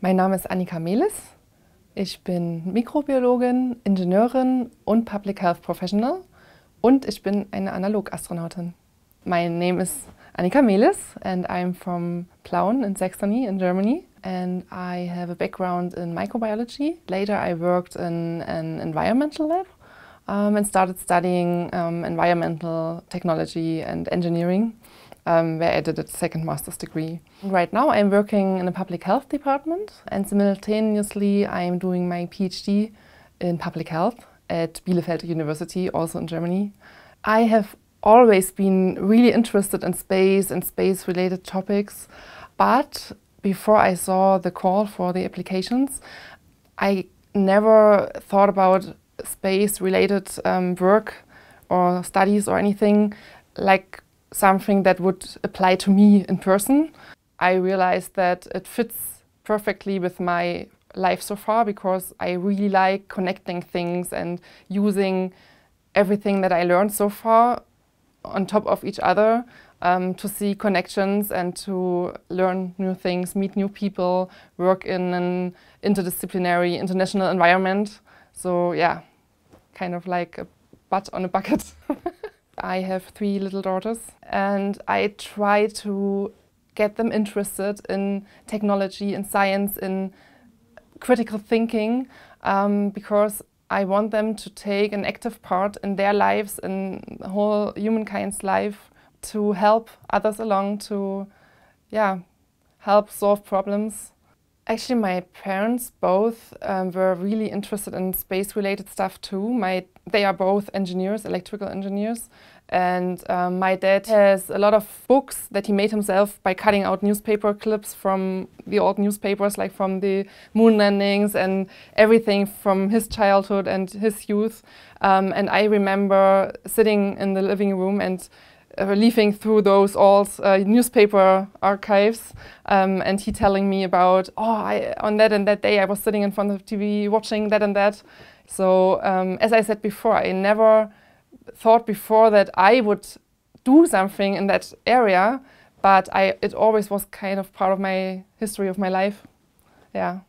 Mein Name ist Annika Mehlis. Ich bin Mikrobiologin, Ingenieurin und Public Health Professional und ich bin eine Analogastronautin. Mein name ist Annika Mehlis and I'm from Plauen in Saxony in Germany and I have a background in microbiology. Later I worked in an environmental lab um, and started studying um, environmental technology and engineering. um, where I did a second master's degree. Right now I'm working in a public health department and simultaneously I'm doing my PhD in public health at Bielefeld University, also in Germany. I have always been really interested in space and space-related topics, but before I saw the call for the applications, I never thought about space-related um, work or studies or anything like something that would apply to me in person. I realized that it fits perfectly with my life so far because I really like connecting things and using everything that I learned so far on top of each other um, to see connections and to learn new things, meet new people, work in an interdisciplinary international environment. So, yeah, kind of like a butt on a bucket. I have three little daughters, and I try to get them interested in technology, in science, in critical thinking, um, because I want them to take an active part in their lives, in whole humankind's life, to help others along, to, yeah, help solve problems. Actually, my parents both um, were really interested in space-related stuff too. My they are both engineers, electrical engineers, and um, my dad has a lot of books that he made himself by cutting out newspaper clips from the old newspapers, like from the moon landings and everything from his childhood and his youth. Um, and I remember sitting in the living room and uh, leafing through those old uh, newspaper archives, um, and he telling me about, oh, I, on that and that day I was sitting in front of TV watching that and that. So um, as I said before, I never thought before that I would do something in that area, but I, it always was kind of part of my history of my life. Yeah.